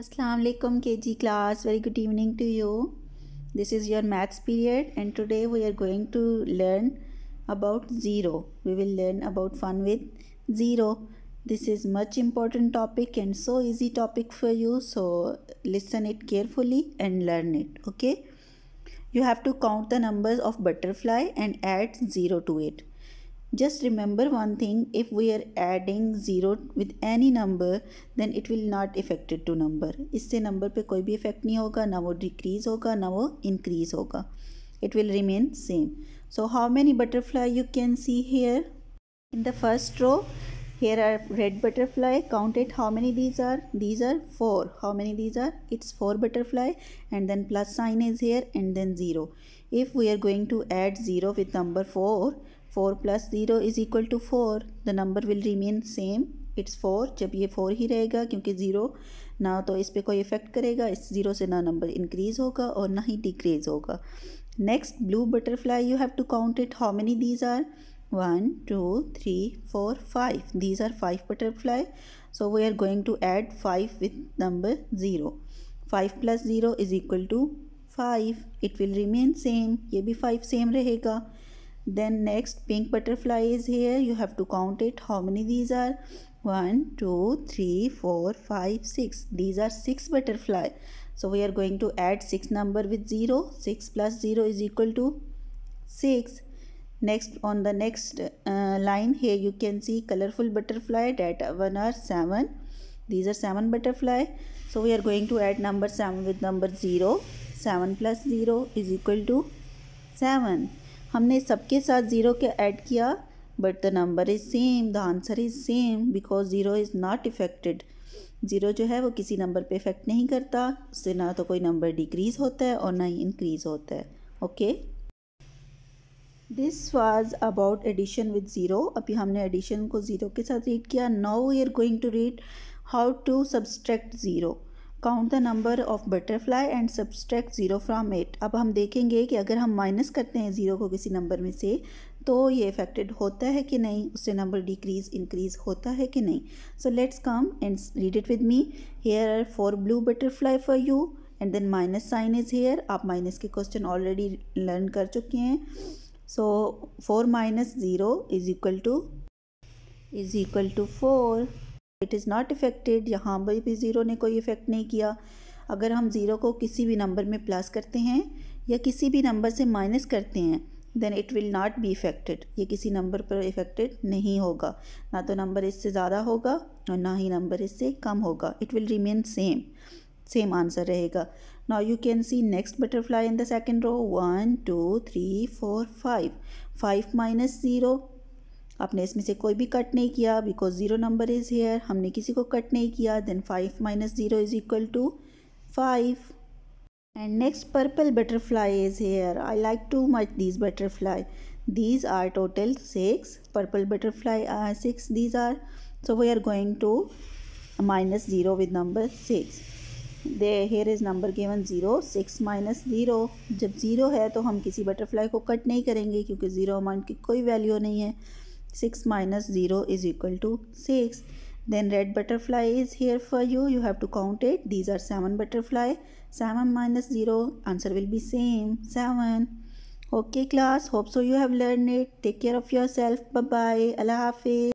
Assalamu alaikum KG class very good evening to you this is your maths period and today we are going to learn about zero we will learn about fun with zero this is much important topic and so easy topic for you so listen it carefully and learn it okay you have to count the numbers of butterfly and add zero to it just remember one thing, if we are adding 0 with any number, then it will not affect it to number. इससे number पे कोई भी effect नहीं होगा ना वो decrease होगा ना वो increase होगा It will remain same. So how many butterfly you can see here? In the first row, here are red butterfly. count it, how many these are? These are 4. How many these are? It's 4 butterfly and then plus sign is here and then 0. If we are going to add 0 with number 4, four plus zero is equal to four the number will remain same it's four जब ये four ही रहेगा क्योंकि zero ना तो इस पर कोई effect करेगा इस ज़ीरो से ना नंबर इंक्रीज़ होगा और ना ही डिक्रीज होगा next blue butterfly you have to count it how many these are one two three four five these are five butterfly so we are going to add five with number zero five plus zero is equal to five it will remain same ये भी five same रहेगा then next pink butterfly is here you have to count it how many these are One, two, three, four, five, six. these are 6 butterfly so we are going to add 6 number with 0 6 plus 0 is equal to 6 next on the next uh, line here you can see colorful butterfly that one are 7 these are 7 butterfly so we are going to add number 7 with number 0 7 plus 0 is equal to 7 हमने सबके साथ zero के add किया but the number is same the answer is same because zero is not affected zero जो है वो किसी number पे इफ़ेक्ट नहीं करता उससे ना तो कोई नंबर डिक्रीज़ होता है और ना ही इंक्रीज़ होता है okay this was about addition with zero अभी हमने एडिशन को ज़ीरो के साथ रीड किया now we are going to read how to subtract zero count the number of butterfly and subtract zero from eight अब हम देखेंगे कि अगर हम माइनस करते हैं ज़ीरो को किसी नंबर में से तो ये इफेक्टेड होता है कि नहीं उससे नंबर डिक्रीज़ इंक्रीज़ होता है कि नहीं so let's come and read it with me here are four blue butterfly for you and then minus sign is here आप माइनस के क्वेश्चन ऑलरेडी लर्न कर चुके हैं so four minus zero is equal to is equal to four it is not affected यहाँ पर भी zero ने कोई इफ़ेक्ट नहीं किया अगर हम ज़ीरो को किसी भी नंबर में प्लस करते हैं या किसी भी नंबर से माइनस करते हैं then it will not be affected ये किसी नंबर पर इफ़ेक्टेड नहीं होगा ना तो नंबर इससे ज़्यादा होगा और ना ही नंबर इससे कम होगा it will remain same same answer रहेगा now you can see next butterfly in the second row one two three four five five minus zero आपने इसमें से कोई भी कट नहीं किया because zero number is here हमने किसी को कट नहीं किया then five minus zero is equal to five and next purple butterfly is here I like too much these butterfly these are total six purple butterfly are six these are so we are going to minus zero with number six they here is number given zero six minus zero जब zero है तो हम किसी butterfly को cut नहीं करेंगे क्योंकि zero amount की कोई वैल्यू नहीं है 6 minus 0 is equal to 6 then red butterfly is here for you you have to count it these are 7 butterfly 7 minus 0 answer will be same 7 okay class hope so you have learned it take care of yourself bye bye allah hafiz